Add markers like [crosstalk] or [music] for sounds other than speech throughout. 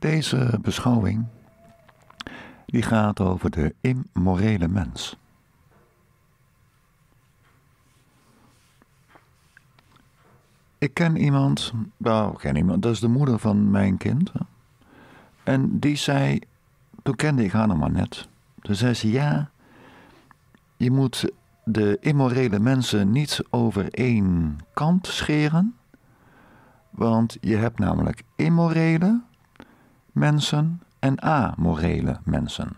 Deze beschouwing die gaat over de immorele mens. Ik ken iemand, nou, ik ken iemand, dat is de moeder van mijn kind. En die zei, toen kende ik haar nog maar net. Toen zei ze, ja, je moet de immorele mensen niet over één kant scheren. Want je hebt namelijk immorele mensen en amorele mensen.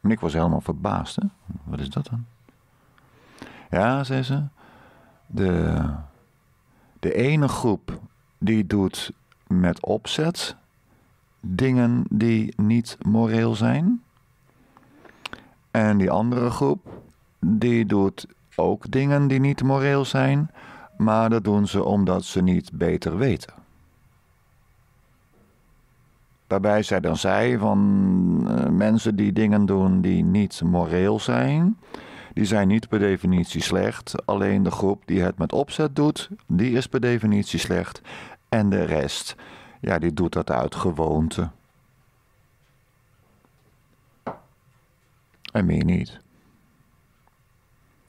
En ik was helemaal verbaasd. Wat is dat dan? Ja, zei ze, de, de ene groep die doet met opzet dingen die niet moreel zijn. En die andere groep, die doet ook dingen die niet moreel zijn, maar dat doen ze omdat ze niet beter weten. Waarbij zij dan zei van eh, mensen die dingen doen die niet moreel zijn, die zijn niet per definitie slecht. Alleen de groep die het met opzet doet, die is per definitie slecht. En de rest, ja, die doet dat uit gewoonte. En meer niet.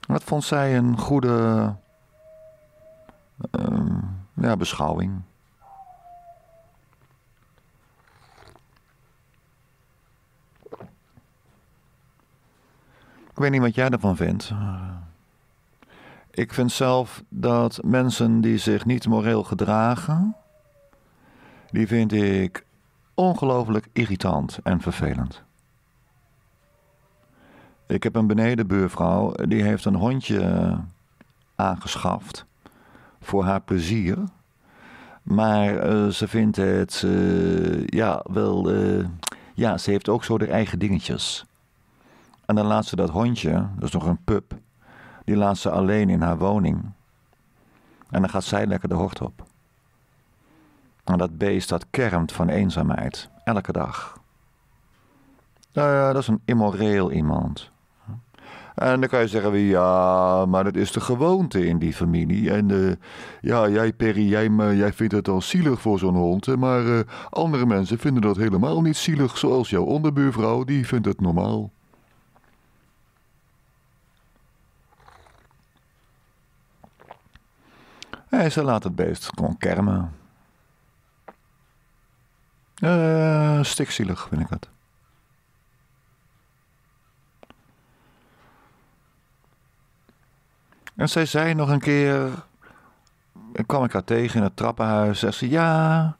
Wat vond zij een goede ehm, ja, beschouwing? Ik weet niet wat jij ervan vindt. Ik vind zelf dat mensen die zich niet moreel gedragen, die vind ik ongelooflijk irritant en vervelend. Ik heb een benedenbuurvrouw die heeft een hondje aangeschaft voor haar plezier. Maar eh, ze vindt het, eh, ja, wel, eh, ja, ze heeft ook zo haar eigen dingetjes. En dan laat ze dat hondje, dat is nog een pup, die laat ze alleen in haar woning. En dan gaat zij lekker de hort op. En dat beest dat kermt van eenzaamheid, elke dag. Nou ja, dat is een immoreel iemand. En dan kan je zeggen, ja, maar dat is de gewoonte in die familie. En eh, ja, jij Perry, jij, jij vindt het al zielig voor zo'n hond. Maar eh, andere mensen vinden dat helemaal niet zielig. Zoals jouw onderbuurvrouw, die vindt het normaal. Hij ze laat het beest gewoon kermen. Uh, stikzielig vind ik het. En zij zei nog een keer, ik kwam ik haar tegen in het trappenhuis, en ze ja,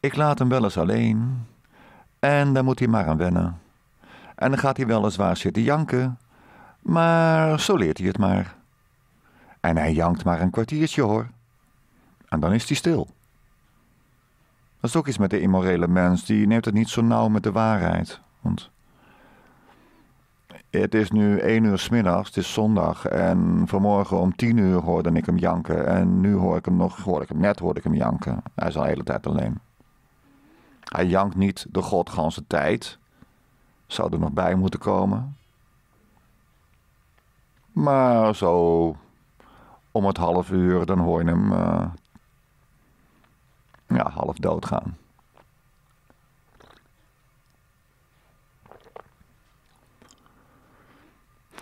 ik laat hem wel eens alleen. En dan moet hij maar aan wennen. En dan gaat hij wel weliswaar zitten janken, maar zo leert hij het maar. En hij jankt maar een kwartiertje hoor en dan is hij stil. Dat is ook iets met de immorele mens, die neemt het niet zo nauw met de waarheid. Want het is nu één uur smiddags, het is zondag en vanmorgen om tien uur hoorde ik hem janken en nu hoor ik hem nog, hoor ik hem net, hoorde ik hem janken. Hij is al de hele tijd alleen. Hij jankt niet de godganse tijd, zou er nog bij moeten komen. Maar zo om het half uur, dan hoor je hem eh, half dood gaan.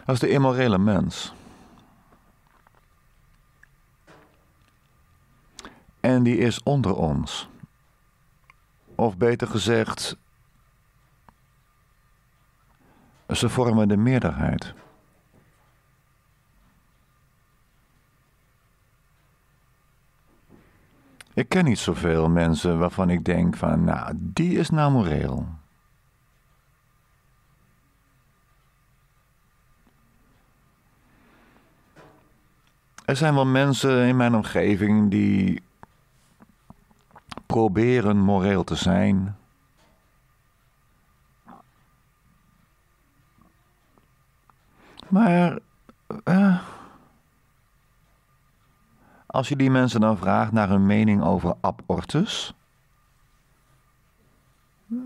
Als de immorele mens. En die is onder ons. Of beter gezegd, ze vormen de meerderheid. Ik ken niet zoveel mensen waarvan ik denk van, nou, die is nou moreel. Er zijn wel mensen in mijn omgeving die proberen moreel te zijn. Maar. Uh, als je die mensen dan vraagt naar hun mening over abortus,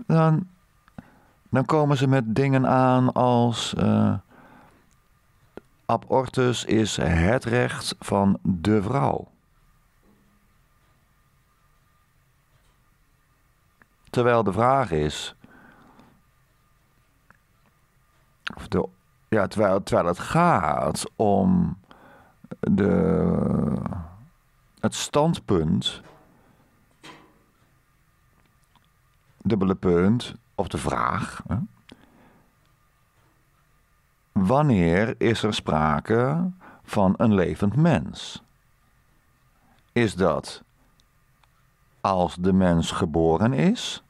dan, dan komen ze met dingen aan als eh, abortus is het recht van de vrouw. Terwijl de vraag is, of ja, terwijl het gaat om de het standpunt, dubbele punt, of de vraag. Hè? Wanneer is er sprake van een levend mens? Is dat als de mens geboren is?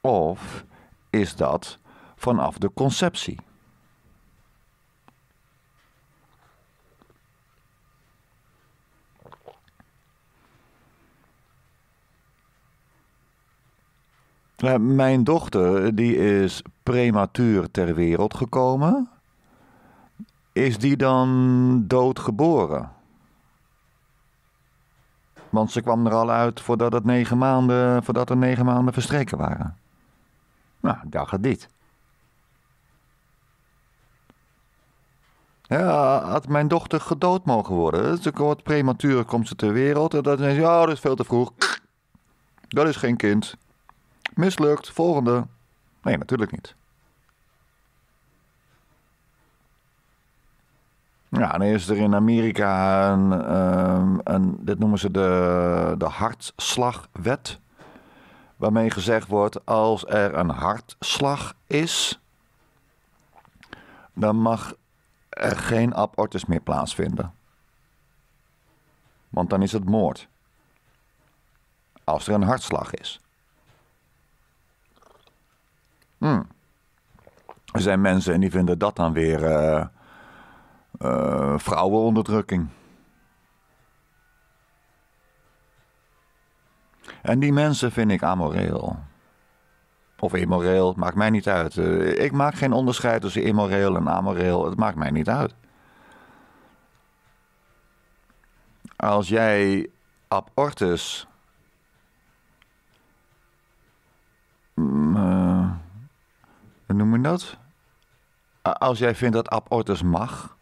Of is dat vanaf de conceptie? Eh, mijn dochter, die is prematuur ter wereld gekomen. Is die dan doodgeboren? Want ze kwam er al uit voordat, het negen maanden, voordat er negen maanden verstreken waren. Nou, daar gaat dit. Ja, had mijn dochter gedood mogen worden. Ze wordt prematuur, komt ze ter wereld. En dan is ja, oh, dat is veel te vroeg. Dat is geen kind. Mislukt, volgende. Nee, natuurlijk niet. Ja, dan is er in Amerika een, ehm, een, dit noemen ze de, de hartslagwet. Waarmee gezegd wordt, als er een hartslag is, dan mag er geen abortus meer plaatsvinden. Want dan is het moord. Als er een hartslag is. Hmm. Er zijn mensen en die vinden dat dan weer eh, eh, vrouwenonderdrukking. En die mensen vind ik amoreel. Of immoreel, maakt mij niet uit. Eh, ik maak geen onderscheid tussen immoreel en amoreel, het maakt mij niet uit. Als jij abortus. Mm, hoe noem je dat? Als jij vindt dat abortus mag,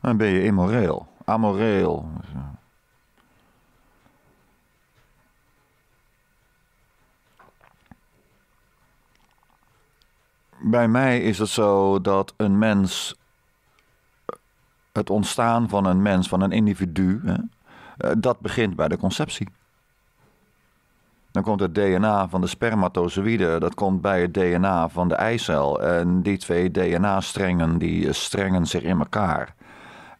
dan ben je immoreel, amoreel. Bij mij is het zo dat een mens, het ontstaan van een mens, van een individu, hè, eh, dat begint bij de conceptie. Dan komt het DNA van de spermatozoïde, dat komt bij het DNA van de eicel. En die twee DNA-strengen, die strengen zich in elkaar.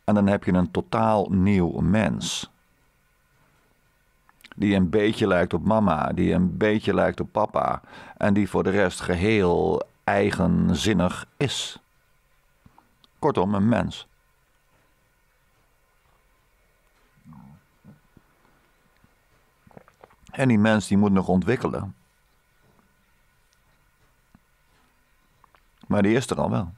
En dan heb je een totaal nieuw mens. Die een beetje lijkt op mama, die een beetje lijkt op papa. En die voor de rest geheel eigenzinnig is. Kortom, een mens. En die mens die moet nog ontwikkelen. Maar die is er al wel.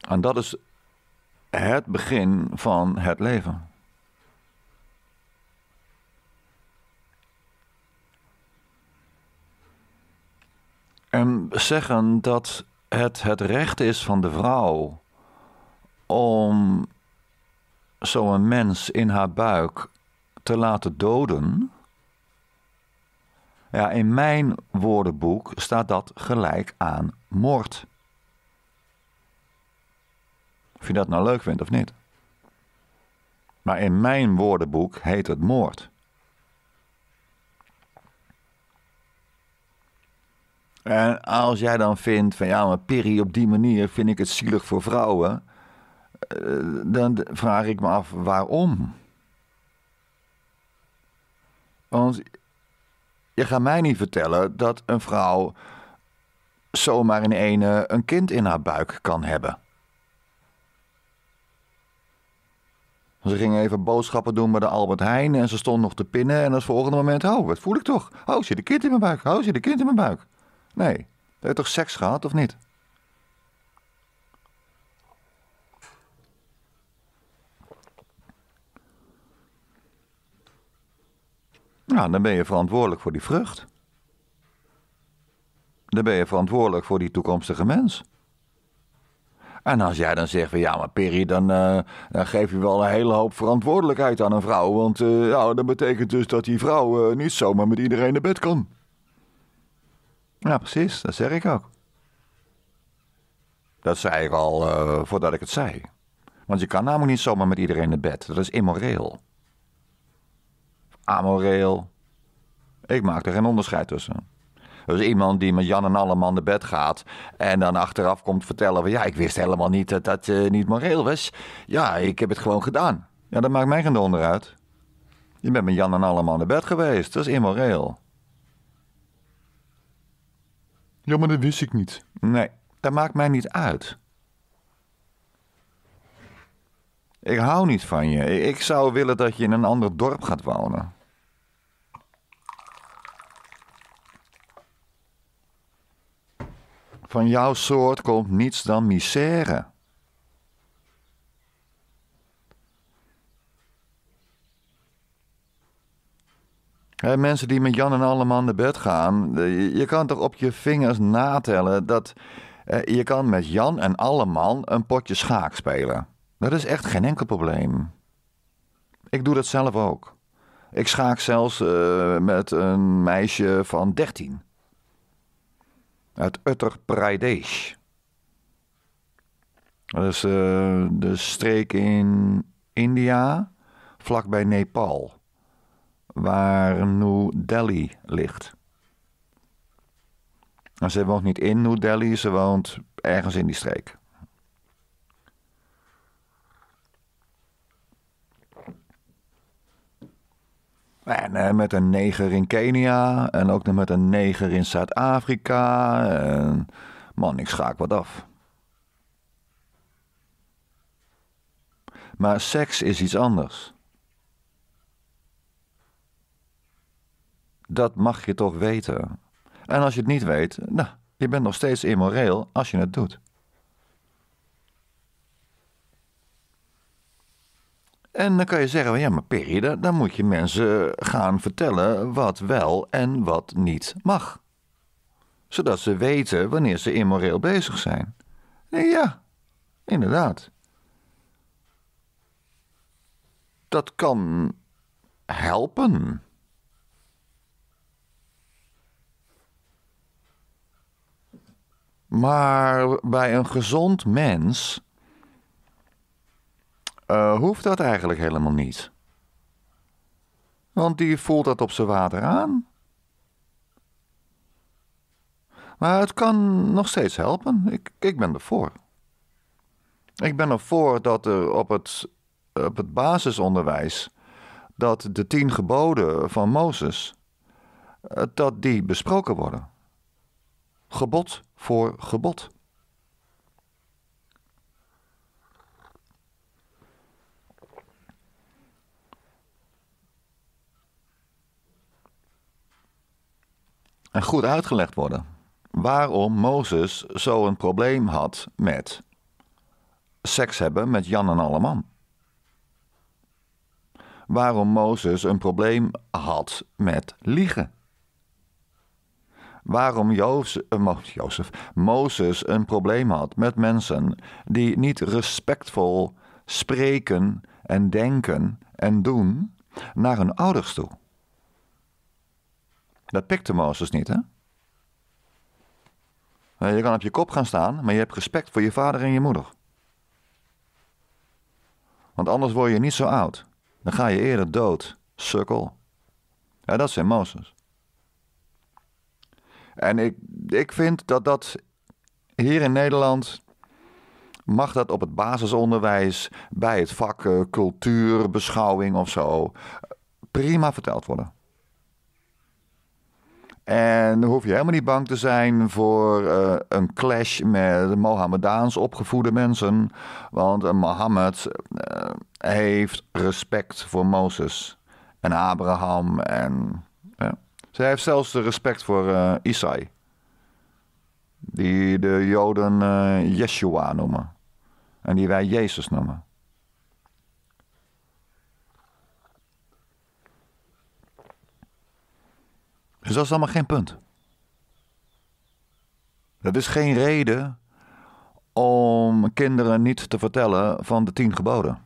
En dat is het begin van het leven. En zeggen dat het het recht is van de vrouw om zo'n mens in haar buik te laten doden. Ja, in mijn woordenboek staat dat gelijk aan moord. Of je dat nou leuk vindt of niet. Maar in mijn woordenboek heet het moord. En als jij dan vindt van ja, maar Piri, op die manier vind ik het zielig voor vrouwen. Eh, dan vraag ik me af waarom. Want je gaat mij niet vertellen dat een vrouw zomaar in ene een kind in haar buik kan hebben. Ze ging even boodschappen doen bij de Albert Heijn en ze stond nog te pinnen. En als volgende moment, oh, wat voel ik toch? Oh, zit een kind in mijn buik? Oh, zit een kind in mijn buik? Nee, ze heeft toch seks gehad of niet? Nou, dan ben je verantwoordelijk voor die vrucht. Dan ben je verantwoordelijk voor die toekomstige mens. En als jij dan zegt van ja, maar Perry, dan, eh, dan geef je wel een hele hoop verantwoordelijkheid aan een vrouw. Want eh, ja, dat betekent dus dat die vrouw eh, niet zomaar met iedereen naar bed kan. Ja, precies, dat zeg ik ook. Dat zei ik al voordat ik het zei. Want je kan namelijk niet zomaar met iedereen naar bed. Dat is immoreel amoreel. Ik maak er geen onderscheid tussen. Dus iemand die met Jan en man naar bed gaat en dan achteraf komt vertellen van ja, ik wist helemaal niet dat dat eh, niet moreel was. Ja, ik heb het gewoon gedaan. Ja, dat maakt mij geen donder uit. Je bent met Jan en man naar bed geweest, dat is immoreel. Ja, maar dat wist ik niet. Nee, dat maakt mij niet uit. Ik hou niet van je. Ik zou willen dat je in een ander dorp gaat wonen. Van jouw soort komt niets dan misère. mensen die met Jan en allemaal naar bed gaan, eh, je kan toch op je vingers natellen dat eh, je kan met Jan en allemaal een potje schaak spelen. Dat is echt geen enkel probleem. Ik doe dat zelf ook. Ik schaak zelfs eh, met een meisje van 13 uit Uttar Pradesh. Dat is eh, de streek in India, vlakbij Nepal, waar New Delhi ligt. Nou, ze woont niet in New Delhi, ze woont ergens in die streek. En eh, met een neger in Kenia en ook nog met een neger in Zuid-Afrika. En... Man, ik schaak wat af. Maar seks is iets anders. Dat mag je toch weten. En als je het niet weet, nou, je bent nog steeds immoreel als je het doet. En dan kan je zeggen, ja maar Perry, dan, moet je mensen eh, gaan vertellen wat wel en wat niet mag. Zodat ze weten wanneer ze immoreel bezig zijn. ja, inderdaad. Dat kan helpen. Maar bij een gezond mens uh, hoeft dat eigenlijk helemaal niet. Want die voelt dat op zijn water aan. Maar het kan nog steeds helpen. Ik, ik ben ervoor. Ik ben ervoor dat er op het, op het basisonderwijs dat de tien geboden van Mozes eh, dat die besproken worden. Gebod voor gebod. en goed uitgelegd worden waarom Mozes zo'n probleem had met seks hebben met Jan en Alleman. Waarom Mozes een probleem had met liegen. Waarom eh, Jozef, Mozes een probleem had met mensen die niet respectvol spreken en denken en doen naar hun ouders toe. Dat pikte Mozes dus niet, hè? Je kan op je kop gaan staan, maar je hebt respect voor je vader en je moeder. Want anders word je niet zo oud. Dan ga je eerder dood, sukkel. Ja, dat zijn Mozes. En ik, ik vind dat dat hier in Nederland mag dat op het basisonderwijs, bij het vak cultuurbeschouwing cultuur, beschouwing of zo, eh, prima verteld worden. En dan hoef je helemaal niet bang te zijn voor eh, een clash met Mohammedaans opgevoede mensen. Want Mohammed eh, heeft respect voor Mozes en Abraham. En, uh, heeft zelfs respect voor eh, Isai. Die de Joden Yeshua noemen. En die wij Jezus noemen. Dus dat is allemaal geen punt. Dat is geen reden om kinderen niet te vertellen van de tien geboden.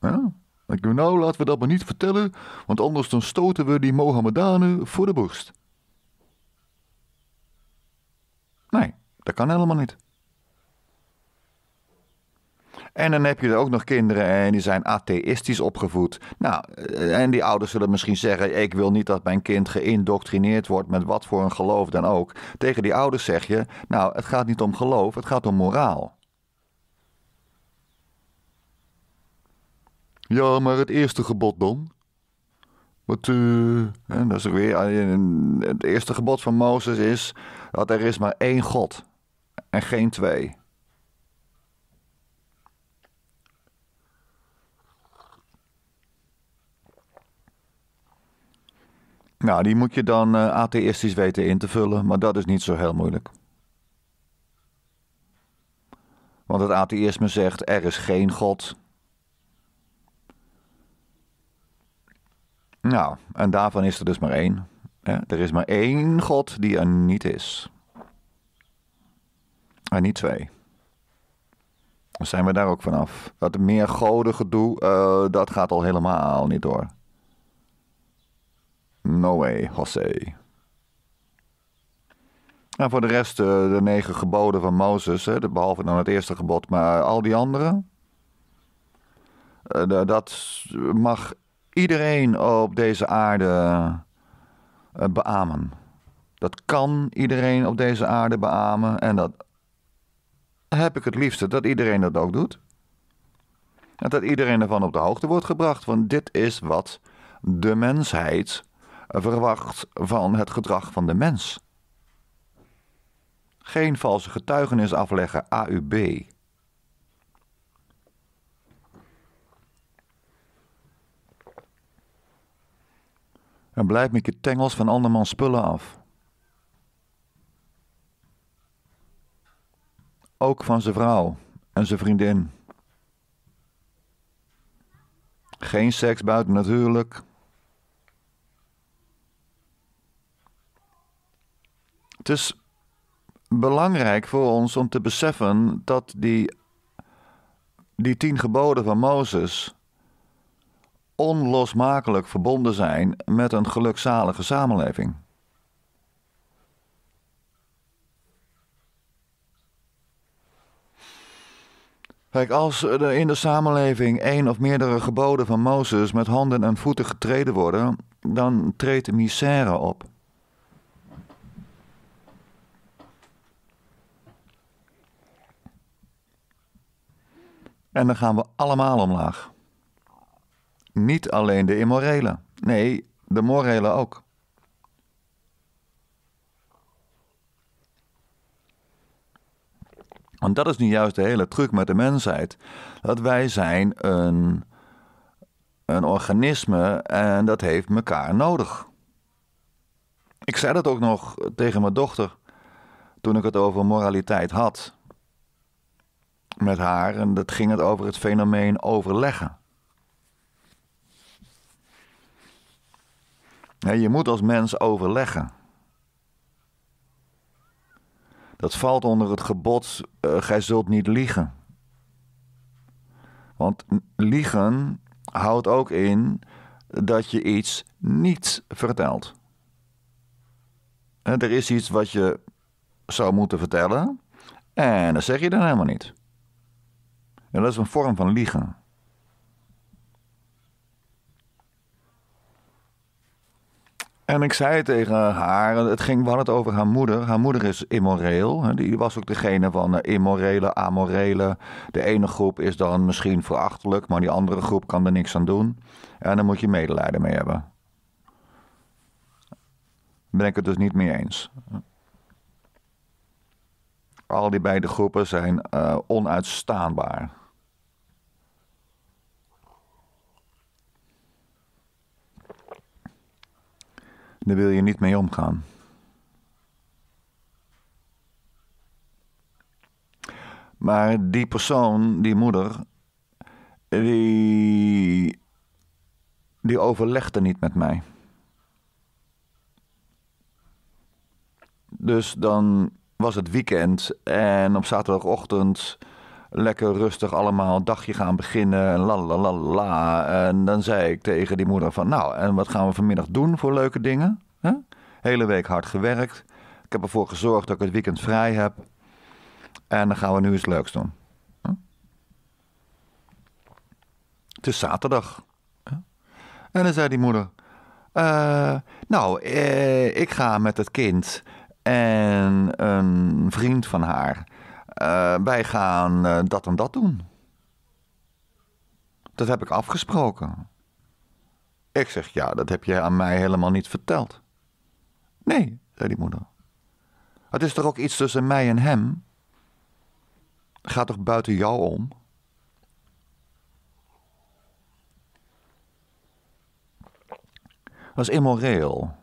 Ja? Ik denk, nou, laten we dat maar niet vertellen, want anders dan stoten we die Mohammedanen voor de borst. Nee, dat kan helemaal niet. En dan heb je er ook nog kinderen en die zijn atheïstisch opgevoed. Nou, eh, en die ouders zullen misschien zeggen: Ik wil niet dat mijn kind geïndoctrineerd wordt met wat voor een geloof dan ook. Tegen die ouders zeg je: Nou, het gaat niet om geloof, het gaat om moraal. Ja, maar het eerste gebod dan? Wat, uh, dat is weer. Eh, het eerste gebod van Mozes is dat er is maar één God en geen twee. Nou, die moet je dan eh, atheïstisch weten in te vullen, maar dat is niet zo heel moeilijk. Want het atheïsme zegt er is geen God. Nou, en daarvan is er dus maar één. Er is maar één God die er niet is. En niet twee. Dan zijn we daar ook vanaf. Dat meer goden gedoe, eh, dat gaat al helemaal niet door. No way, Jose. En nou, voor de rest eh, de negen geboden van Mozes, hè, behalve dan het eerste gebod, maar al die andere. Eh, dat mag iedereen op deze aarde eh, beamen. Dat kan iedereen op deze aarde beamen. En dat heb ik het liefste, dat iedereen dat ook doet. En dat iedereen ervan op de hoogte wordt gebracht. Want dit is wat de mensheid verwacht van het gedrag van de mens. Geen valse getuigenis afleggen, AUB. En blijf met je tengels van andermans spullen af. Ook van zijn vrouw en zijn vriendin. Geen seks buiten natuurlijk. Het is belangrijk voor ons om te beseffen dat die, die tien geboden van Mozes onlosmakelijk verbonden zijn met een gelukzalige samenleving. Kijk, als er in de samenleving één of meerdere geboden van Mozes met handen en voeten getreden worden, dan treedt misère op. En dan gaan we allemaal omlaag. Niet alleen de immorele, nee, de morele ook. Want dat is nu juist de hele truc met de mensheid. Dat wij zijn een, een organisme en dat heeft elkaar nodig. Ik zei dat ook nog tegen mijn dochter toen ik het over moraliteit had met haar en dat ging het over het fenomeen overleggen. je moet als mens overleggen. Dat valt onder het gebod, eh, gij zult niet liegen. Want liegen houdt ook in dat je iets niet vertelt. er is iets wat je zou moeten vertellen en dat zeg je dan helemaal niet. En dat is een vorm van liegen. En ik zei tegen haar, het ging, wel het over haar moeder. Haar moeder is immoreel. Die was ook degene van eh, immorele, amorele. De ene groep is dan misschien verachtelijk, maar die andere groep kan er niks aan doen. En daar moet je medelijden mee hebben. Ben ik het dus niet mee eens. Al die beide groepen zijn eh, onuitstaanbaar. Daar wil je niet mee omgaan. Maar die persoon, die moeder, die, die overlegde niet met mij. Dus dan was het weekend en op zaterdagochtend lekker rustig allemaal een dagje gaan beginnen. En la la la la. En dan zei ik tegen die moeder van, nou, en wat gaan we vanmiddag doen voor leuke dingen? Hele week hard gewerkt. Ik heb ervoor gezorgd dat ik het weekend vrij heb. En dan gaan we nu iets leuks doen. Het is zaterdag. En dan zei die moeder, eh, nou, eh, ik ga met het kind en een vriend van haar uh, wij gaan eh, dat en dat doen. Dat heb ik afgesproken. Ik zeg, ja, dat heb je aan mij helemaal niet verteld. Nee, zei die moeder. Het is toch ook iets tussen mij en hem? Gaat toch buiten jou om? Dat is immoreel.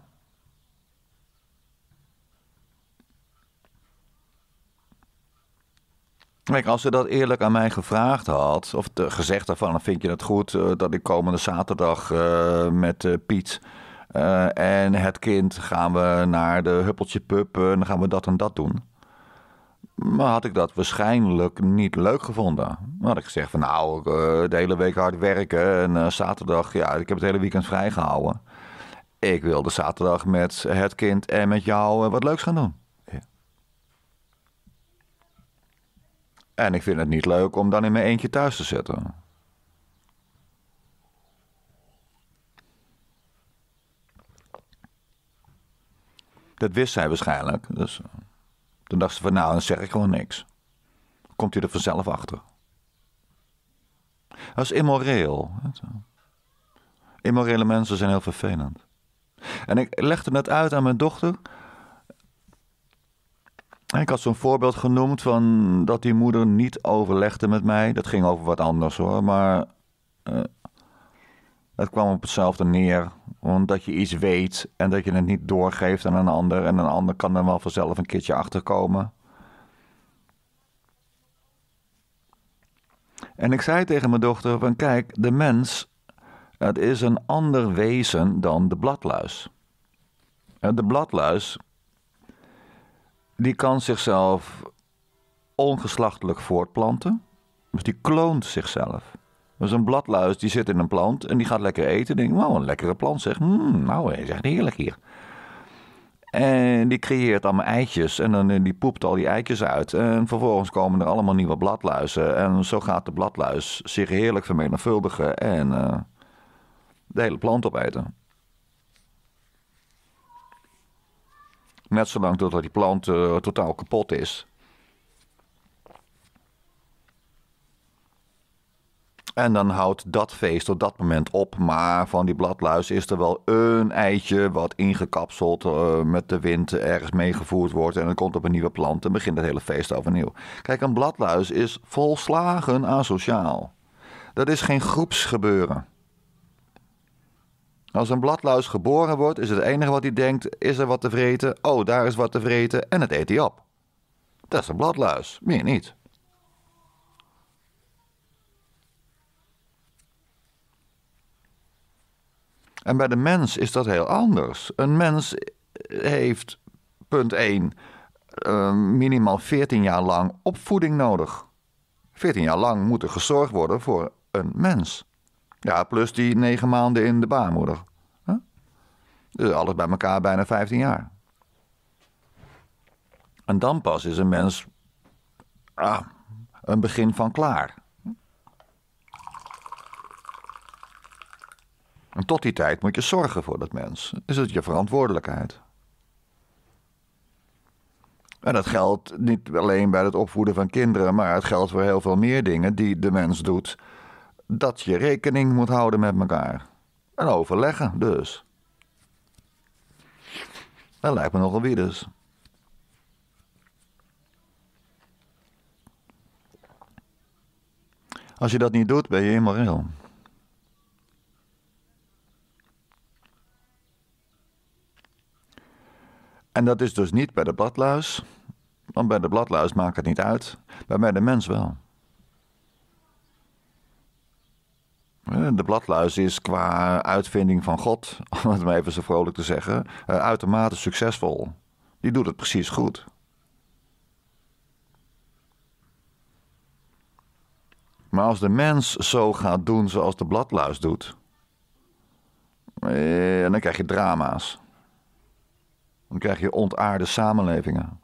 Kijk, als ze dat eerlijk aan mij gevraagd had, of gezegd gezegd van vind je het goed eh, dat ik komende zaterdag eh, met eh, Piet en het kind gaan we naar de Huppeltje Pub en dan gaan we dat en dat doen. Maar had ik dat waarschijnlijk niet leuk gevonden. Dan had ik gezegd van nou, de hele week hard werken en zaterdag, ja, ik heb het hele weekend vrijgehouden. Ik wilde zaterdag met het kind en met jou wat leuks gaan doen. En ik vind het niet leuk om dan in mijn eentje thuis te zitten. Dat wist zij waarschijnlijk. Dus eh, toen dacht ze van nou, dan zeg ik gewoon niks. Komt hij er vanzelf achter. Dat is immoreel. Immorele mensen zijn heel vervelend. En ik legde net uit aan mijn dochter ik had zo'n voorbeeld genoemd van dat die moeder niet overlegde met mij. Dat ging over wat anders hoor, maar eh, het kwam op hetzelfde neer. omdat je iets weet en dat je het niet doorgeeft aan een ander. En een ander kan er wel vanzelf een keertje achterkomen. En ik zei tegen mijn dochter van kijk, de mens, het is een ander wezen dan de bladluis. De bladluis die kan zichzelf ongeslachtelijk voortplanten. Dus die kloont zichzelf. Dus een bladluis die zit in een plant en die gaat lekker eten. Denk, wauw, een lekkere plant zeg. Hmm, nou, hij zegt heerlijk hier. En die creëert allemaal eitjes en dan, eh, die poept al die eitjes uit. En vervolgens komen er allemaal nieuwe bladluizen. En zo gaat de bladluis zich heerlijk vermenigvuldigen en eh, de hele plant opeten. Net zolang totdat die plant eh, totaal kapot is. En dan houdt dat feest op dat moment op. Maar van die bladluis is er wel een eitje wat ingekapseld eh, met de wind ergens meegevoerd wordt. En dan komt op een nieuwe plant en begint het hele feest overnieuw. Kijk, een bladluis is volslagen asociaal. Dat is geen groepsgebeuren. Als een bladluis geboren wordt, is het enige wat hij denkt: is er wat te vreten? Oh, daar is wat te vreten. En het eet hij op. Dat is een bladluis, meer niet. En bij de mens is dat heel anders. Een mens heeft, punt 1, eh, minimaal 14 jaar lang opvoeding nodig. 14 jaar lang moet er gezorgd worden voor een mens. Ja, plus die negen maanden in de baarmoeder. Dus alles bij elkaar bijna 15 jaar. En dan pas is een mens ah, een begin van klaar. En tot die tijd moet je zorgen voor dat mens. Is het je verantwoordelijkheid? En dat geldt niet alleen bij het opvoeden van kinderen, maar het geldt voor heel veel meer dingen die de mens doet dat je rekening moet houden met elkaar. En overleggen dus. Dat lijkt me nogal wie dus. Als je dat niet doet, ben je immoreel. En dat is dus niet bij de bladluis, want bij de bladluis maakt het niet uit, maar bij de mens wel. Eh, de bladluis is qua uitvinding van God, [laughs] om het maar even zo vrolijk te zeggen, eh, uitermate succesvol. Die doet het precies goed. Maar als de mens zo gaat doen zoals de bladluis doet, eh, dan krijg je drama's. Dan krijg je ontaarde samenlevingen.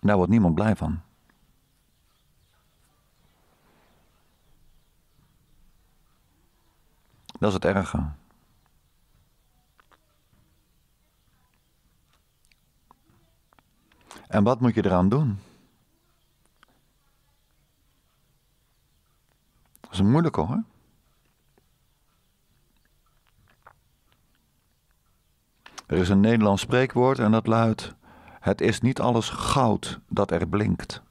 Daar wordt niemand blij van. Dat is het erge. En wat moet je eraan doen? Dat is moeilijk hoor. Er is een Nederlands spreekwoord en dat luidt: Het is niet alles goud dat er blinkt.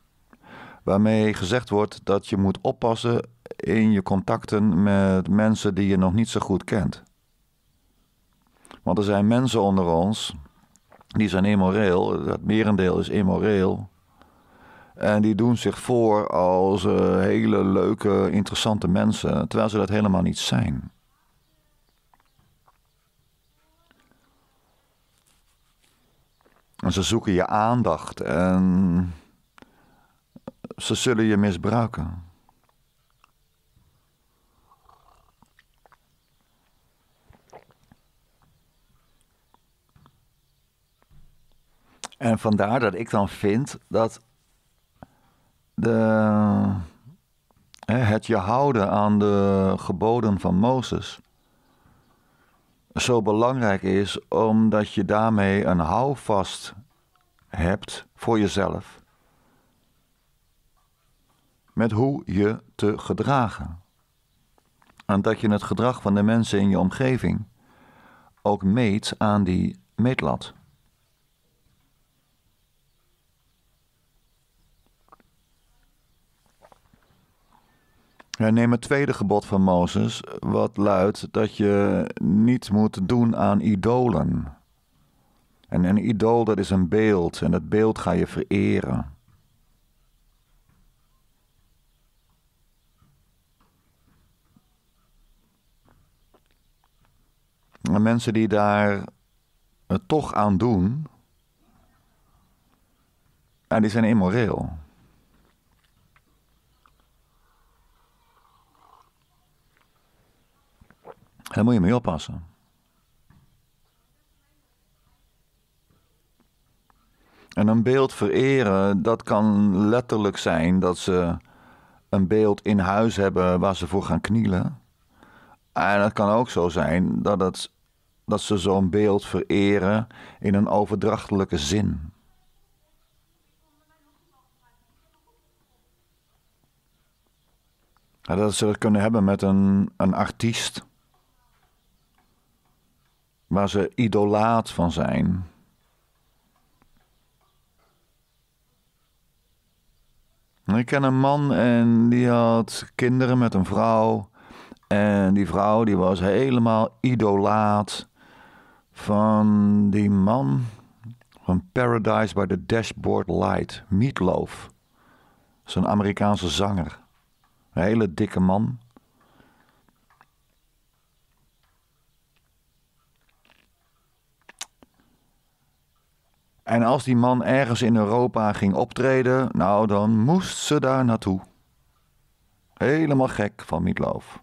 Waarmee gezegd wordt dat je moet oppassen in je contacten met mensen die je nog niet zo goed kent. Want er zijn mensen onder ons, die zijn immoreel, het merendeel is immoreel. En die doen zich voor als eh, hele leuke, interessante mensen, terwijl ze dat helemaal niet zijn. En ze zoeken je aandacht en ze zullen je misbruiken. En vandaar dat ik dan vind dat de, het je houden aan de geboden van Mozes zo belangrijk is, omdat je daarmee een houvast hebt voor jezelf. Met hoe je te gedragen. En dat je het gedrag van de mensen in je omgeving ook meet aan die meetlat. Neem het tweede gebod van Mozes, wat luidt dat je niet moet doen aan idolen. En een idool, dat is een beeld en dat beeld ga je vereren. En mensen die daar het toch aan doen, en die zijn immoreel. En daar moet je mee oppassen. En een beeld vereren, dat kan letterlijk zijn dat ze een beeld in huis hebben waar ze voor gaan knielen. En het kan ook zo zijn dat, het, dat ze zo'n beeld vereren in een overdrachtelijke zin. Dat ze dat kunnen hebben met een, een artiest waar ze idolaat van zijn. Ik ken een man en die had kinderen met een vrouw. En die vrouw die was helemaal idolaat van die man van Paradise by the Dashboard Light, Meatloaf. Zo'n Amerikaanse zanger. Een hele dikke man. En als die man ergens in Europa ging optreden, nou dan moest ze daar naartoe. Helemaal gek van Mietloof.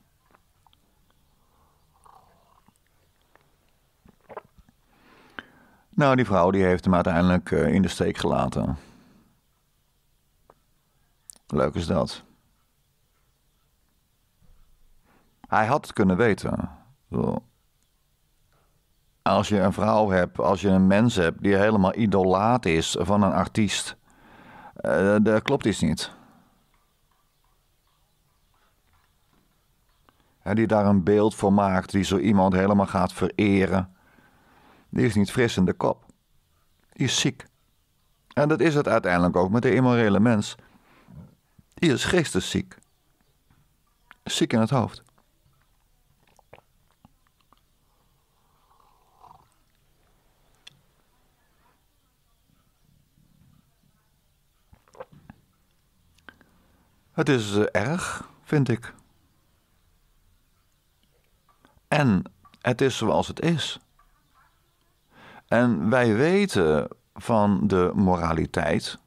Nou, die vrouw die heeft hem uiteindelijk eh, in de steek gelaten. Leuk is dat. Hij had het kunnen weten. Zo als je een vrouw hebt, als je een mens hebt die helemaal idolaat is van een artiest, uh, eh, daar klopt iets niet. die daar een beeld voor maakt, die zo iemand helemaal gaat vereren, die is niet fris in de kop. Die is ziek. En dat is het uiteindelijk ook met de immorele mens. Die is geestesziek. Ziek in het hoofd. Het is eh, erg, vind ik. En het is zoals het is. En wij weten van de moraliteit.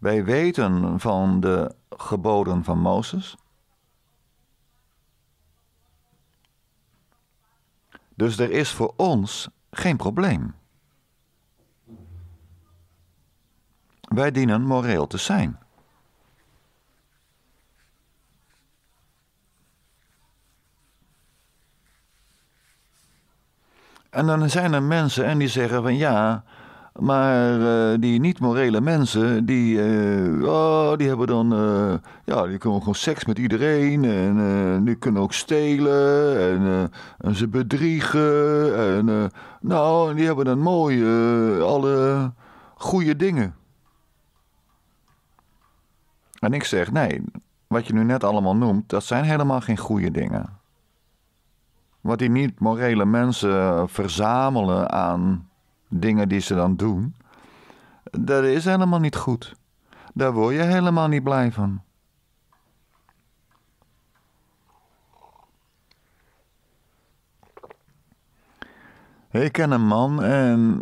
Wij weten van de geboden van Mozes. Dus er is voor ons geen probleem. Wij dienen moreel te zijn. En dan zijn er mensen en die zeggen van ja, maar eh, die niet-morele mensen, die, uh, oh, die hebben dan, eh, ja, die kunnen gewoon seks met iedereen. En die kunnen ook stelen en, ze bedriegen. En nou, die hebben dan mooie, alle goede dingen. En ik zeg, nee, wat je nu net allemaal noemt, dat zijn helemaal geen goede dingen wat die niet-morele mensen eh, verzamelen aan dingen die ze dan doen, dat is helemaal niet goed. Daar word je helemaal niet blij van. Ik ken een man en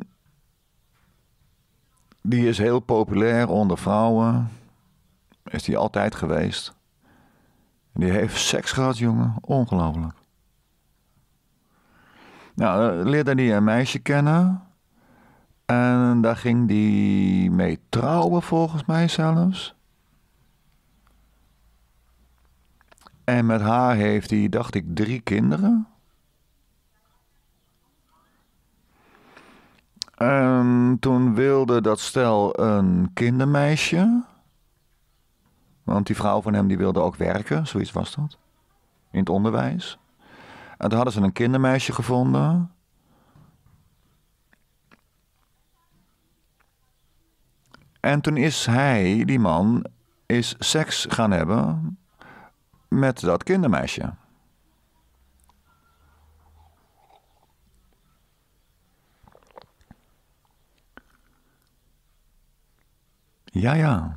die is heel populair onder vrouwen. Is die altijd geweest. Die heeft seks gehad, jongen. Ongelooflijk. Nou, leerde hij een meisje kennen. En daar ging hij mee trouwen, volgens mij zelfs. En met haar heeft hij, dacht ik, drie kinderen. En ehm, toen wilde dat stel een kindermeisje. Want die vrouw van hem die wilde ook werken, zoiets was dat. In het onderwijs. En toen hadden ze een kindermeisje gevonden. En toen is hij, die man, is seks gaan hebben met dat kindermeisje. Ja, ja.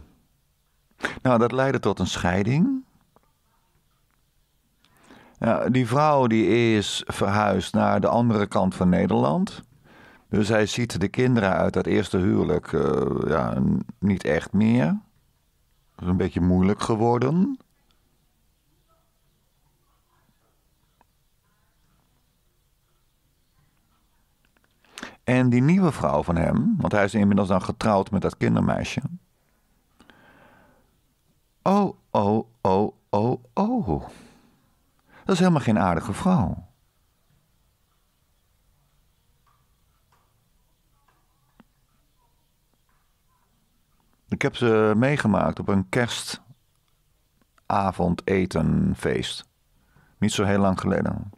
Nou, dat leidde tot een scheiding. Ja, die vrouw die is verhuisd naar de andere kant van Nederland. Dus hij ziet de kinderen uit dat eerste huwelijk eh, ja, niet echt meer. Het is een beetje moeilijk geworden. En die nieuwe vrouw van hem, want hij is inmiddels dan getrouwd met dat kindermeisje. Oh, oh, oh, oh, oh. Dat is helemaal geen aardige vrouw. Ik heb ze meegemaakt op een kerstavondetenfeest. Niet zo heel lang geleden.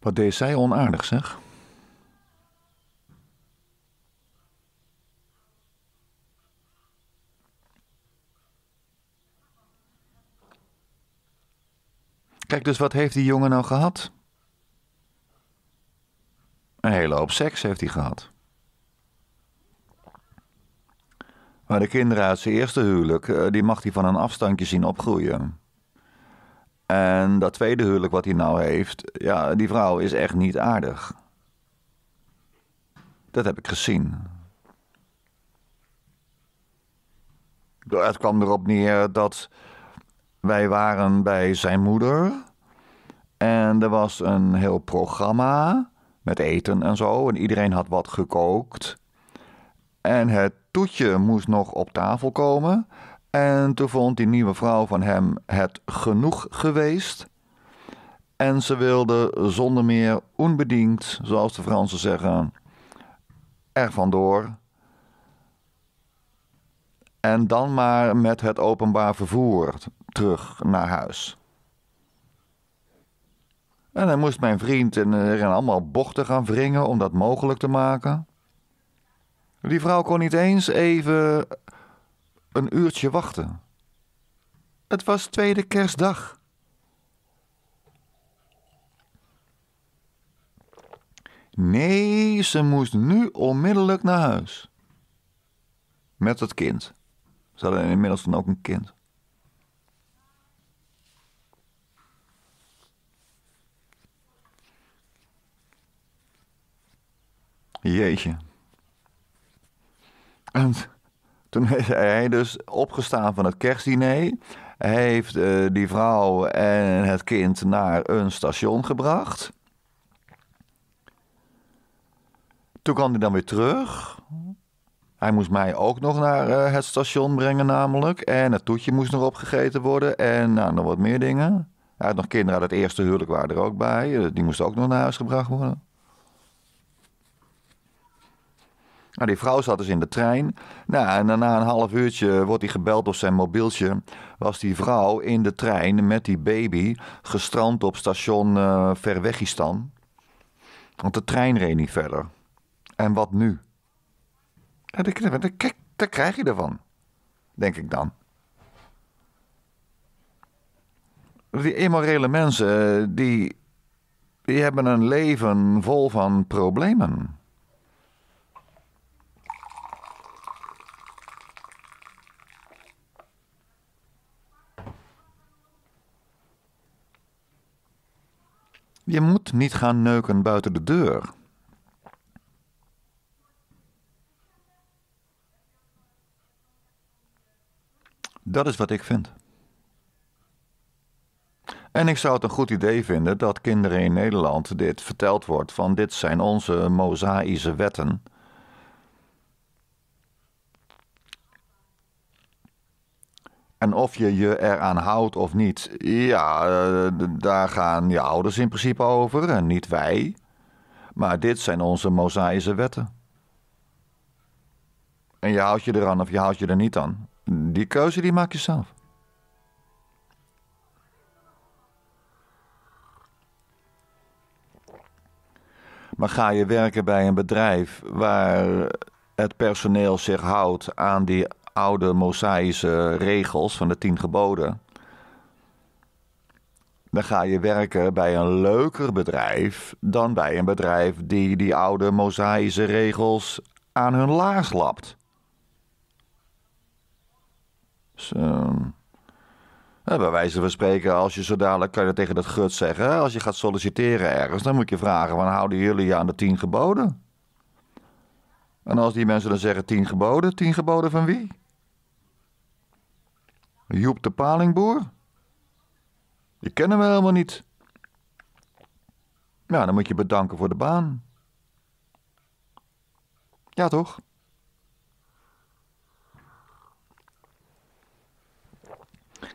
Wat deed zij onaardig, zeg? Kijk, dus wat heeft die jongen nou gehad? Een hele hoop seks heeft hij gehad. Maar de kinderen uit zijn eerste huwelijk, eh, die mag hij van een afstandje zien opgroeien. En dat tweede huwelijk wat hij nou heeft, ja, die vrouw is echt niet aardig. Dat heb ik gezien. Het kwam erop neer dat wij waren bij zijn moeder. En er was een heel programma met eten en zo. En iedereen had wat gekookt. En het toetje moest nog op tafel komen. En toen vond die nieuwe vrouw van hem het genoeg geweest. En ze wilde zonder meer onbediend, zoals de Fransen zeggen, er vandoor. En dan maar met het openbaar vervoer terug naar huis. En dan moest mijn vriend en eh, er allemaal bochten gaan wringen om dat mogelijk te maken. Die vrouw kon niet eens even een uurtje wachten. Het was tweede kerstdag. Nee, ze moest nu onmiddellijk naar huis. Met het kind. Ze hadden inmiddels dan ook een kind. Jeetje. En toen is hij dus opgestaan van het kerstdiner. Heeft eh, die vrouw en het kind naar een station gebracht. Toen kwam hij dan weer terug. Hij moest mij ook nog naar eh, het station brengen, namelijk. En het toetje moest nog opgegeten worden. En nou, nog wat meer dingen. Hij had nog kinderen uit het eerste huwelijk waren er ook bij. Eh, die moesten ook nog naar huis gebracht worden. Nou, die vrouw zat dus in de trein. Nou, en na een half uurtje wordt hij gebeld op zijn mobieltje. Was die vrouw in de trein met die baby gestrand op station eh, Verwegistan. Want de trein reed niet verder. En wat nu? Kijk, daar krijg je ervan. Denk ik dan. Die immorele mensen, eh, die, die hebben een leven vol van problemen. Je moet niet gaan neuken buiten de deur. Dat is wat ik vind. En ik zou het een goed idee vinden dat kinderen in Nederland dit verteld wordt: van dit zijn onze mozaïsche wetten. En of je je eraan houdt of niet, ja, eh, daar gaan je ouders in principe over en niet wij. Maar dit zijn onze mosaïsche wetten. En je houdt je eraan of je houdt je er niet aan. Die keuze die maak je zelf. Maar ga je werken bij een bedrijf waar het personeel zich houdt aan die oude Mosaïsche regels van de tien geboden. Dan ga je werken bij een leuker bedrijf dan bij een bedrijf die die oude Mosaïsche regels aan hun laars lapt. Zo. Dus, ehm, eh, bij wijze van spreken, als je zo dadelijk kan je tegen dat gut zeggen. Als je gaat solliciteren ergens, dan moet je vragen: van, houden jullie je aan de tien geboden? En als die mensen dan zeggen tien geboden, tien geboden van wie? Joep de Palingboer? je kennen we helemaal niet. Ja, dan moet je bedanken voor de baan. Ja, toch?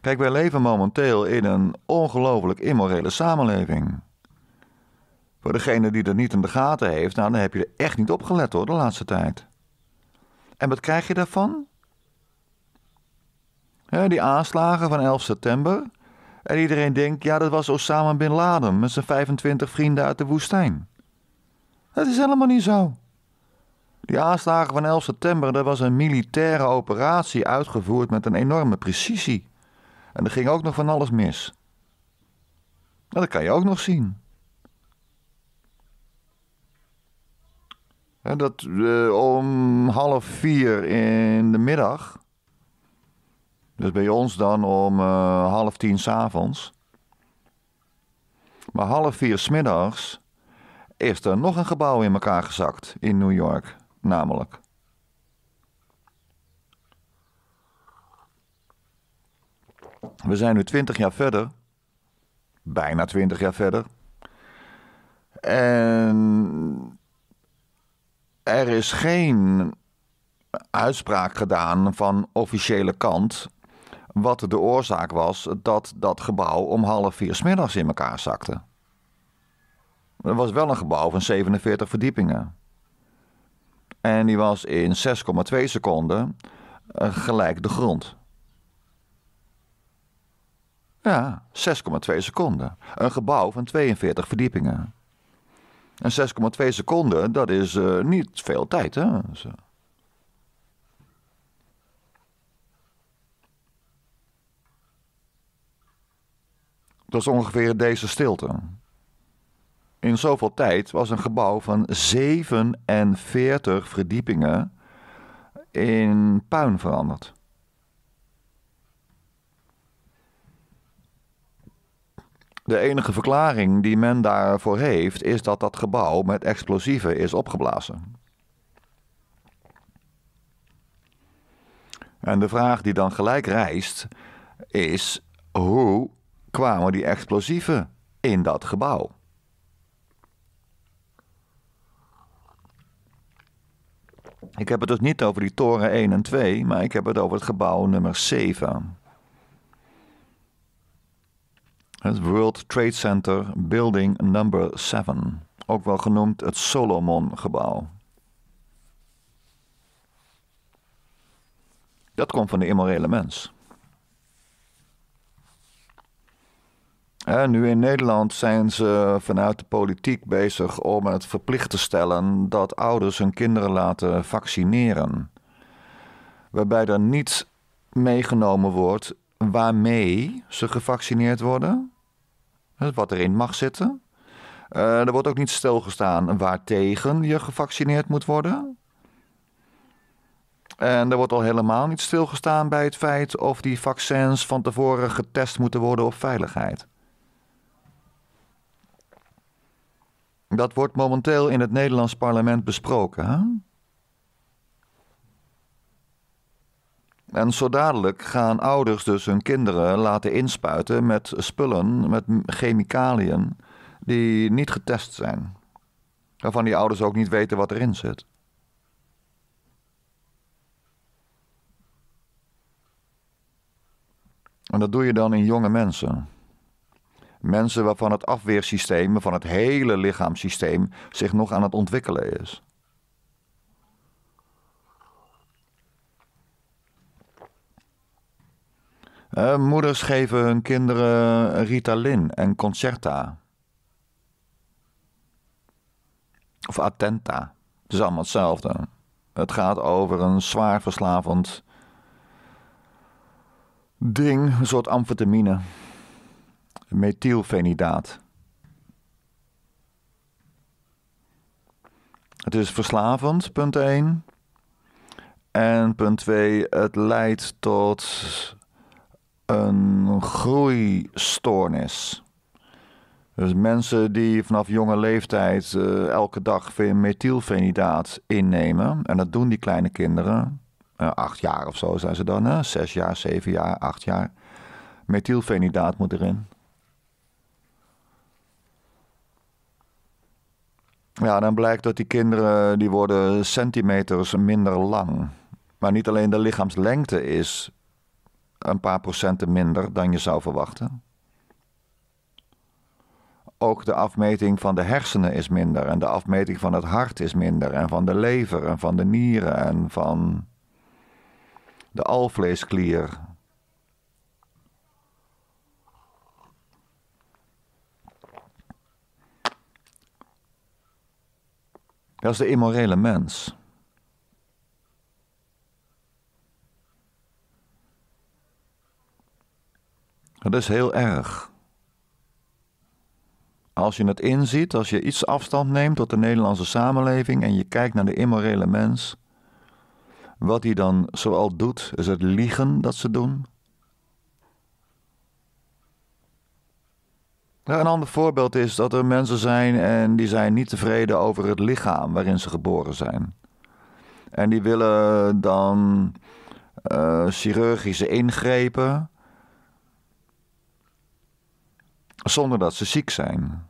Kijk, wij leven momenteel in een ongelooflijk immorele samenleving. Voor degene die dat niet in de gaten heeft, nou, dan heb je er echt niet op gelet hoor, de laatste tijd. En wat krijg je daarvan? die aanslagen van 11 september. En iedereen denkt, ja, dat was Osama Bin Laden met zijn 25 vrienden uit de woestijn. Dat is helemaal niet zo. Die aanslagen van 11 september, dat was een militaire operatie uitgevoerd met een enorme precisie. En er ging ook nog van alles mis. dat kan je ook nog zien. En dat eh, om half vier in de middag dus bij ons dan om eh, half tien s'avonds. Maar half vier smiddags is er nog een gebouw in elkaar gezakt in New York, namelijk. We zijn nu twintig jaar verder, bijna twintig jaar verder. En er is geen uitspraak gedaan van officiële kant wat de oorzaak was dat dat gebouw om half vier smiddags in elkaar zakte. Het was wel een gebouw van 47 verdiepingen. En die was in 6,2 seconden eh, gelijk de grond. Ja, 6,2 seconden. Een gebouw van 42 verdiepingen. En 6,2 seconden, dat is eh, niet veel tijd, hè? Dat is ongeveer deze stilte. In zoveel tijd was een gebouw van 47 verdiepingen in puin veranderd. De enige verklaring die men daarvoor heeft is dat dat gebouw met explosieven is opgeblazen. En de vraag die dan gelijk rijst is: hoe kwamen die explosieven in dat gebouw. Ik heb het dus niet over die toren 1 en 2, maar ik heb het over het gebouw nummer 7. Het World Trade Center Building Number 7, ook wel genoemd het Solomon-gebouw. Dat komt van de immorele mens. nu in Nederland zijn ze vanuit de politiek bezig om het verplicht te stellen dat ouders hun kinderen laten vaccineren. Waarbij er niet meegenomen wordt waarmee ze gevaccineerd worden, wat erin mag zitten. Eh, er wordt ook niet stilgestaan waartegen je gevaccineerd moet worden. En er wordt al helemaal niet stilgestaan bij het feit of die vaccins van tevoren getest moeten worden op veiligheid. Dat wordt momenteel in het Nederlands parlement besproken. En zo dadelijk gaan ouders dus hun kinderen laten inspuiten met spullen, met chemicaliën die niet getest zijn. Waarvan die ouders ook niet weten wat erin zit. En dat doe je dan in jonge mensen. Mensen waarvan het afweersysteem, van het hele lichaamssysteem, zich nog aan het ontwikkelen is. Eh, moeders geven hun kinderen Ritalin en Concerta. Of Attenta. Het is allemaal hetzelfde. Het gaat over een zwaar verslavend ding, een soort amfetamine methylfenidaat. Het is verslavend, punt 1. En punt 2, het leidt tot een groeistoornis. Dus mensen die vanaf jonge leeftijd eh, elke dag methylfenidaat innemen, en dat doen die kleine kinderen, uh, acht jaar of zo zijn ze dan, hè? zes jaar, zeven jaar, acht jaar. Methylfenidaat moet erin. Ja, dan blijkt dat die kinderen, die worden centimeters minder lang. Maar niet alleen de lichaamslengte is een paar procenten minder dan je zou verwachten. Ook de afmeting van de hersenen is minder en de afmeting van het hart is minder en van de lever en van de nieren en van de alvleesklier Dat is de immorele mens. Dat is heel erg. Als je het inziet, als je iets afstand neemt tot de Nederlandse samenleving en je kijkt naar de immorele mens, wat hij dan zoal doet, is het liegen dat ze doen, Nou, een ander voorbeeld is dat er mensen zijn en die zijn niet tevreden over het lichaam waarin ze geboren zijn. En die willen dan eh, chirurgische ingrepen zonder dat ze ziek zijn.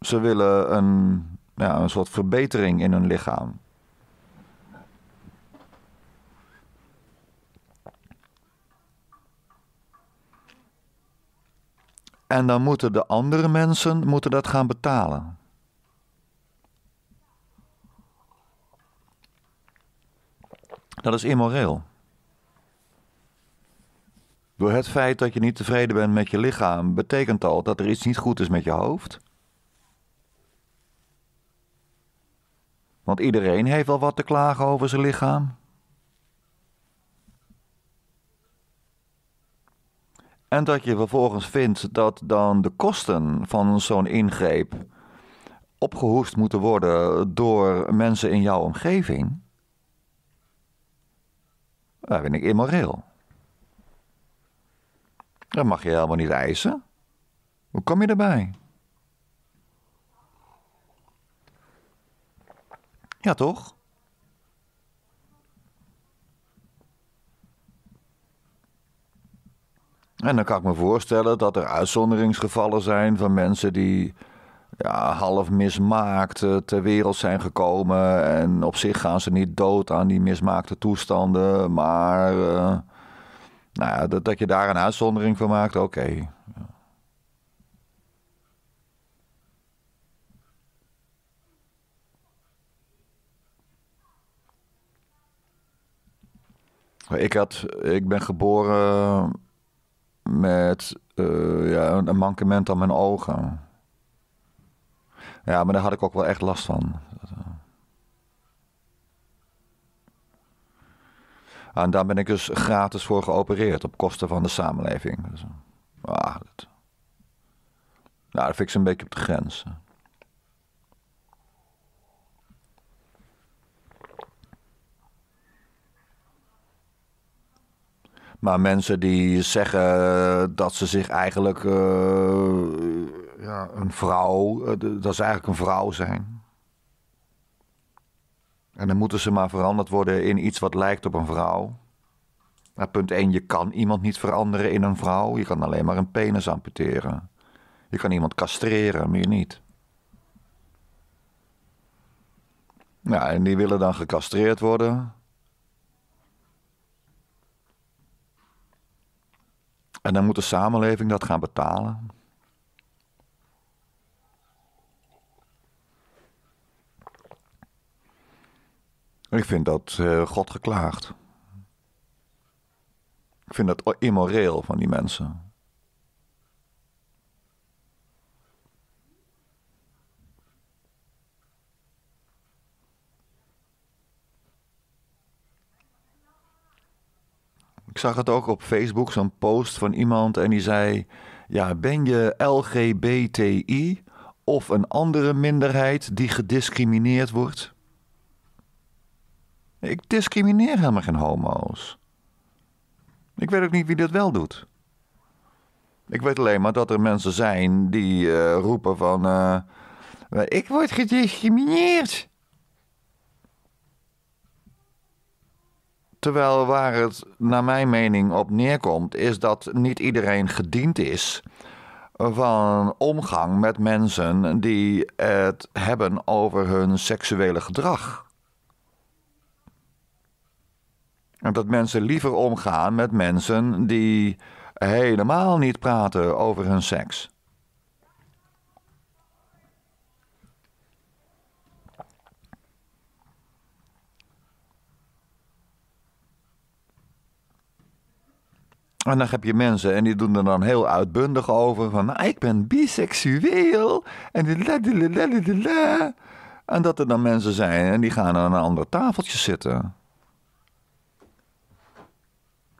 Ze willen een, ja, een soort verbetering in hun lichaam. En dan moeten de andere mensen moeten dat gaan betalen. Dat is immoreel. Door het feit dat je niet tevreden bent met je lichaam, betekent al dat er iets niet goed is met je hoofd. Want iedereen heeft wel wat te klagen over zijn lichaam. En dat je vervolgens vindt dat dan de kosten van zo'n ingreep opgehoest moeten worden door mensen in jouw omgeving. daar vind ik immoreel. Dat mag je helemaal niet eisen. Hoe kom je erbij? Ja, toch? En dan kan ik me voorstellen dat er uitzonderingsgevallen zijn van mensen die ja, half mismaakt eh, ter wereld zijn gekomen. En op zich gaan ze niet dood aan die mismaakte toestanden. Maar eh, nou ja, dat, dat je daar een uitzondering van maakt, oké. Ik, had, ik ben geboren met eh, ja, een mankement aan mijn ogen. Ja, maar daar had ik ook wel echt last van. En daar ben ik dus gratis voor geopereerd op kosten van de samenleving. Dus, ah, dat, nou, dat vind ik een beetje op de grenzen. Maar mensen die zeggen dat ze zich eigenlijk eh, ja, een vrouw, eh, dat ze eigenlijk een vrouw zijn. En dan moeten ze maar veranderd worden in iets wat lijkt op een vrouw. Nou, punt 1, je kan iemand niet veranderen in een vrouw. Je kan alleen maar een penis amputeren. Je kan iemand castreren, meer niet. Ja, en die willen dan gecastreerd worden. En dan moet de samenleving dat gaan betalen. Ik vind dat eh, God geklaagd. Ik vind dat immoreel van die mensen. ik zag het ook op Facebook, zo'n post van iemand en die zei: Ja, ben je LGBTI of een andere minderheid die gediscrimineerd wordt? Ik discrimineer helemaal geen homo's. Ik weet ook niet wie dat wel doet. Ik weet alleen maar dat er mensen zijn die eh, roepen van... Eh, ik word gediscrimineerd. Terwijl waar het naar mijn mening op neerkomt, is dat niet iedereen gediend is van omgang met mensen die het hebben over hun seksuele gedrag. En dat mensen liever omgaan met mensen die helemaal niet praten over hun seks. En dan heb je mensen en die doen er dan heel uitbundig over. Van nou, ik ben biseksueel. En la En dat er dan mensen zijn en die gaan aan een ander tafeltje zitten.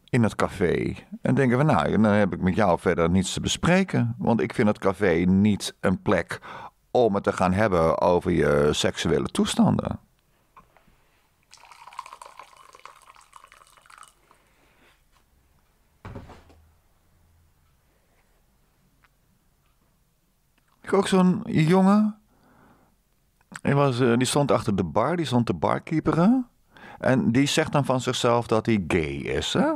In het café. En denken van nou, dan heb ik met jou verder niets te bespreken. Want ik vind het café niet een plek om het te gaan hebben over je seksuele toestanden. Ik ook zo'n jongen. Die, was, eh, die stond achter de bar, die stond te barkeeperen. En die zegt dan van zichzelf dat hij gay is, hè?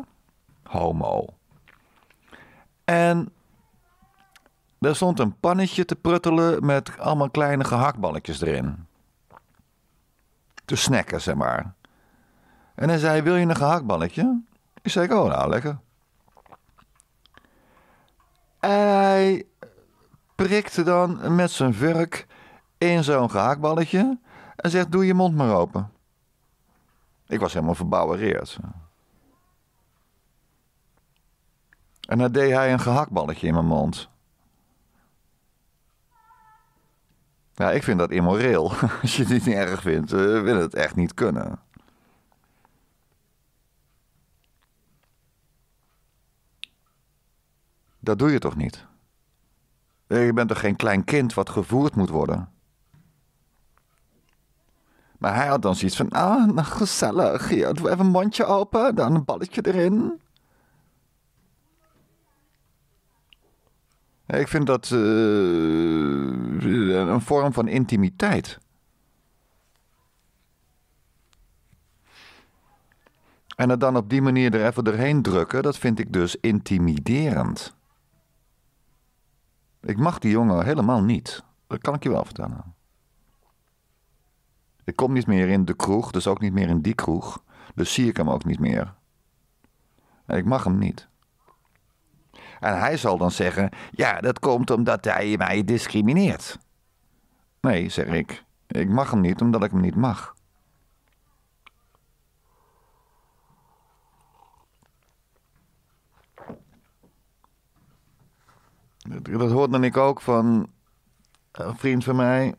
Homo. En daar stond een pannetje te pruttelen met allemaal kleine gehaktballetjes erin. Te snacken, zeg maar. En hij zei: Wil je een gehaktballetje? Ik zei: Oh, nou, lekker. En hij prikte dan met zijn verk in zo'n gehaakballetje en zegt: Doe je mond maar open. Ik was helemaal verbouwereerd. En dan deed hij een gehaktballetje in mijn mond. Ja, ik vind dat immoreel. [laughs] Als je het niet erg vindt, eh, wil het echt niet kunnen. Dat doe je toch niet? Je bent toch geen klein kind wat gevoerd moet worden? Maar hij had dan zoiets van: ah, nou gezellig. Je doe even een mondje open, dan een balletje erin. Ik vind dat eh, een vorm van intimiteit. En het dan op die manier er even doorheen drukken, dat vind ik dus intimiderend. Ik mag die jongen helemaal niet. Dat kan ik je wel vertellen. Ik kom niet meer in de kroeg, dus ook niet meer in die kroeg. Dus zie ik hem ook niet meer. ik mag hem niet. En hij zal dan zeggen: Ja, dat komt omdat hij mij discrimineert. Nee, zeg ik. Ik mag hem niet omdat ik hem niet mag. Dat, hoorde ik ook van een vriend van mij.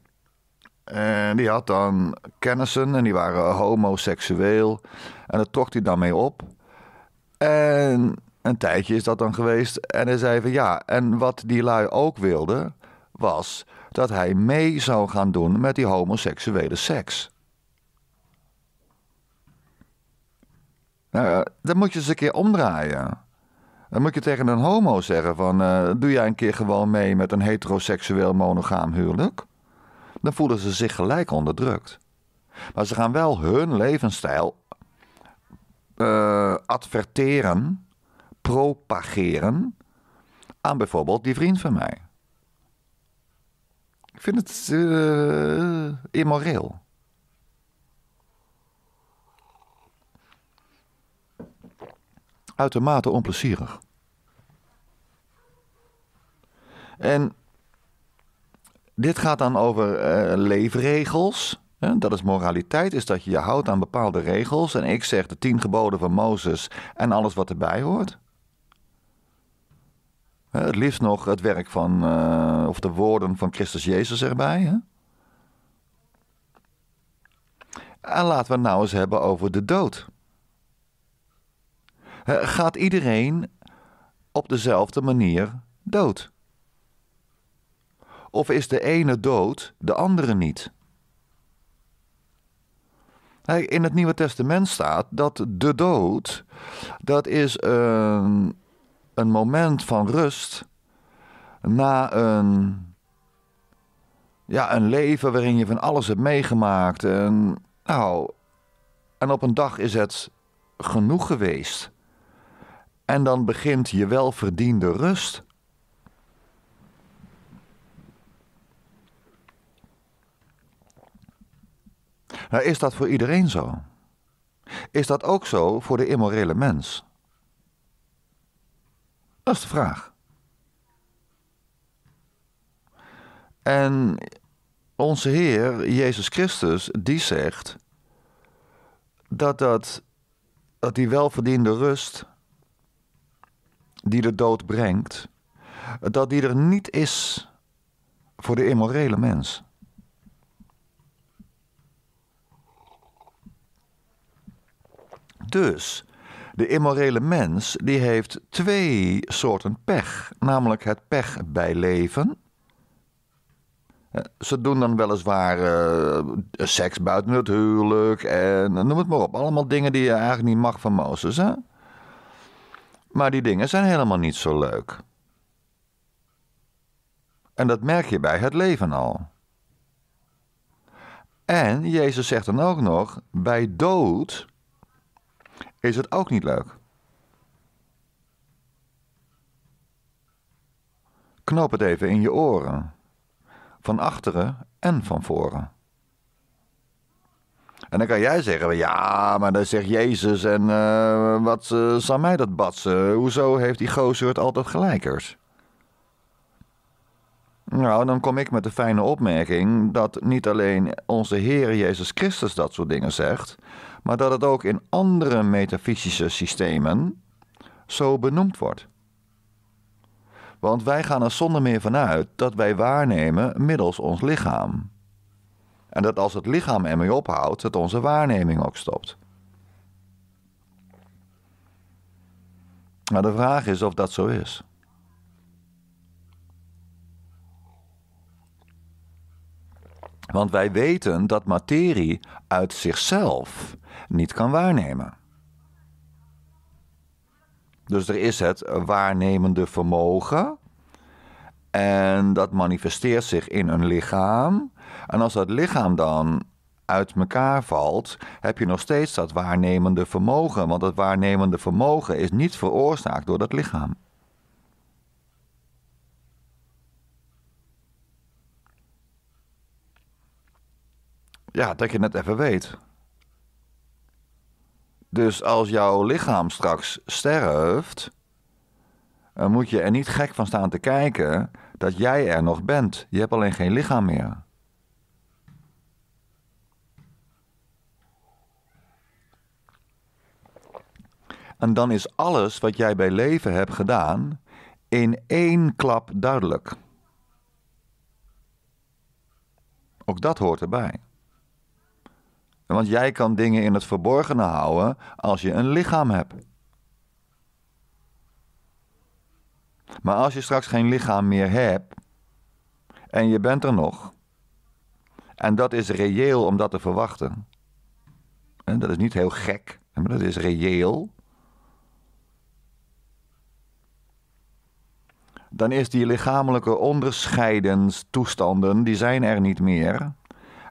En die had dan kennissen en die waren homoseksueel. En dat trok hij dan mee op. En een tijdje is dat dan geweest. En hij zei van ja, en wat die lui ook wilde, was dat hij mee zou gaan doen met die homoseksuele seks. Nou, dat moet je eens een keer omdraaien. Dan moet je tegen een homo zeggen van, eh, doe jij een keer gewoon mee met een heteroseksueel monogaam huwelijk? Dan voelen ze zich gelijk onderdrukt. Maar ze gaan wel hun levensstijl eh, adverteren, propageren aan bijvoorbeeld die vriend van mij. Ik vind het eh, immoreel. Uitermate onplezierig. En dit gaat dan over uh, leefregels. Dat is moraliteit, is dat je je houdt aan bepaalde regels. En ik zeg de tien geboden van Mozes en alles wat erbij hoort. Het liefst nog het werk van, eh, of de woorden van Christus Jezus erbij. Hè? En laten we het nou eens hebben over de dood. Gaat iedereen op dezelfde manier dood? Of is de ene dood, de andere niet? In het Nieuwe Testament staat dat de dood, dat is een, een moment van rust na een, ja, een leven waarin je van alles hebt meegemaakt. En, nou, en op een dag is het genoeg geweest. En dan begint je welverdiende rust. Nou, is dat voor iedereen zo? Is dat ook zo voor de immorele mens? Dat is de vraag. En onze Heer Jezus Christus, die zegt dat, dat, dat die welverdiende rust die de dood brengt, dat die er niet is voor de immorele mens. Dus de immorele mens die heeft twee soorten pech, namelijk het pech bij leven. Eh, ze doen dan weliswaar uh, seks buiten het huwelijk en eh, noem het maar op. Allemaal dingen die je eigenlijk niet mag van Mozes. Hè? Maar die dingen zijn helemaal niet zo leuk. En dat merk je bij het leven al. En Jezus zegt dan ook nog: bij dood is het ook niet leuk. Knoop het even in je oren, van achteren en van voren. En dan kan jij zeggen, ja, maar dan zegt Jezus en eh, wat uh, zal mij dat batsen? Hoezo heeft die gozer het altijd gelijkers? Nou, dan kom ik met de fijne opmerking dat niet alleen onze Heer Jezus Christus dat soort dingen zegt, maar dat het ook in andere metafysische systemen zo benoemd wordt. Want wij gaan er zonder meer vanuit dat wij waarnemen middels ons lichaam. En dat als het lichaam ermee ophoudt, dat onze waarneming ook stopt. Maar de vraag is of dat zo is. Want wij weten dat materie uit zichzelf niet kan waarnemen. Dus er is het waarnemende vermogen. En dat manifesteert zich in een lichaam. En als dat lichaam dan uit elkaar valt, heb je nog steeds dat waarnemende vermogen. Want dat waarnemende vermogen is niet veroorzaakt door dat lichaam. ja, dat je het even weet. Dus als jouw lichaam straks sterft, dan moet je er niet gek van staan te kijken dat jij er nog bent. Je hebt alleen geen lichaam meer. En dan is alles wat jij bij leven hebt gedaan in één klap duidelijk. Ook dat hoort erbij. Want jij kan dingen in het verborgene houden als je een lichaam hebt. Maar als je straks geen lichaam meer hebt en je bent er nog, en dat is reëel om dat te verwachten, en dat is niet heel gek, maar dat is reëel, dan is die lichamelijke onderscheidens toestanden, die zijn er niet meer.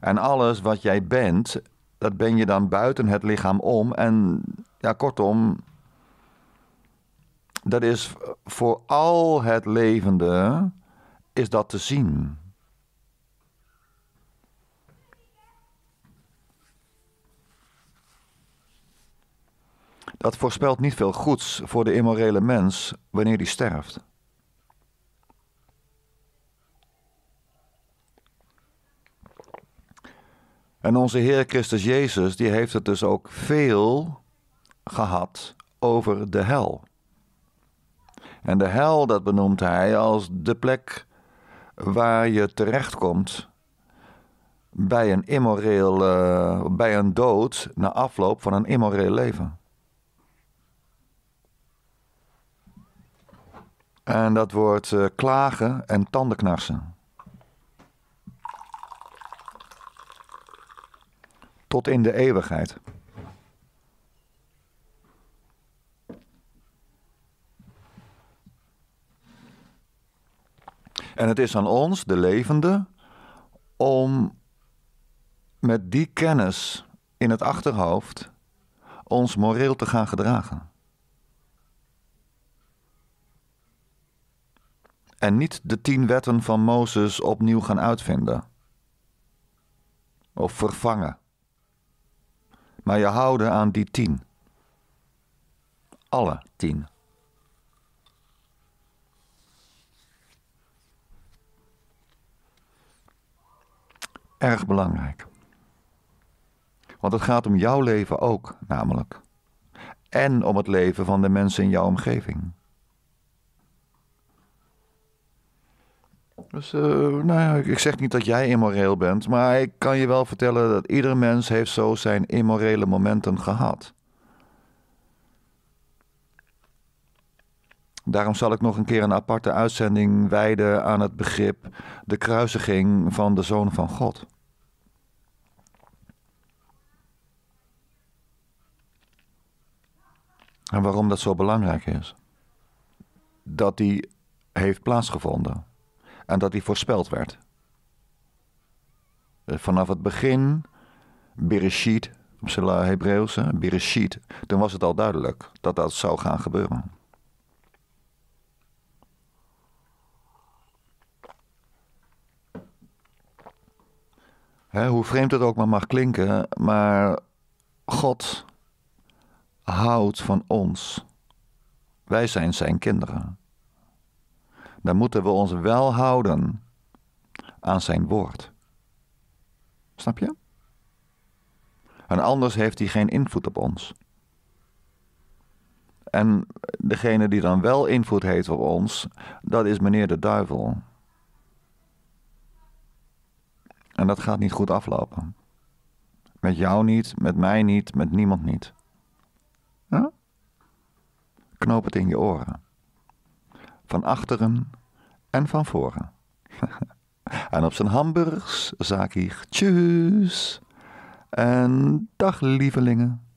En alles wat jij bent dat ben je dan buiten het lichaam om. En ja, kortom, dat is voor al het levende, is dat te zien. Dat voorspelt niet veel goeds voor de immorele mens wanneer die sterft. En onze Heer Christus Jezus, die heeft het dus ook veel gehad over de hel. En de hel, dat benoemt hij als de plek waar je terechtkomt bij een immoreel, eh, bij een dood na afloop van een immoreel leven. En dat wordt eh, klagen en tandenknarsen. tot in de eeuwigheid. En het is aan ons, de levende, om met die kennis in het achterhoofd ons moreel te gaan gedragen. En niet de tien wetten van Mozes opnieuw gaan uitvinden of vervangen maar je houden aan die tien. Alle tien. Erg belangrijk. Want het gaat om jouw leven ook, namelijk. En om het leven van de mensen in jouw omgeving. Dus eh, nou ja, ik zeg niet dat jij immoreel bent, maar ik kan je wel vertellen dat ieder mens heeft zo zijn immorele momenten gehad. Daarom zal ik nog een keer een aparte uitzending wijden aan het begrip de kruisiging van de Zoon van God. En waarom dat zo belangrijk is. Dat die heeft plaatsgevonden en dat die voorspeld werd. Eh, vanaf het begin, Bereshit, op zijn Hebreeuws, Bereshit, toen was het al duidelijk dat dat zou gaan gebeuren. hoe vreemd het ook maar mag klinken, maar God houdt van ons. Wij zijn zijn kinderen dan moeten we ons wel houden aan zijn woord. Snap je? En anders heeft hij geen invloed op ons. En degene die dan wel invloed heeft op ons, dat is meneer de duivel. En dat gaat niet goed aflopen. Met jou niet, met mij niet, met niemand niet. Knoop het in je oren van achteren en van voren. [laughs] en op zijn hamburgers zag ik tjus en dag lievelingen.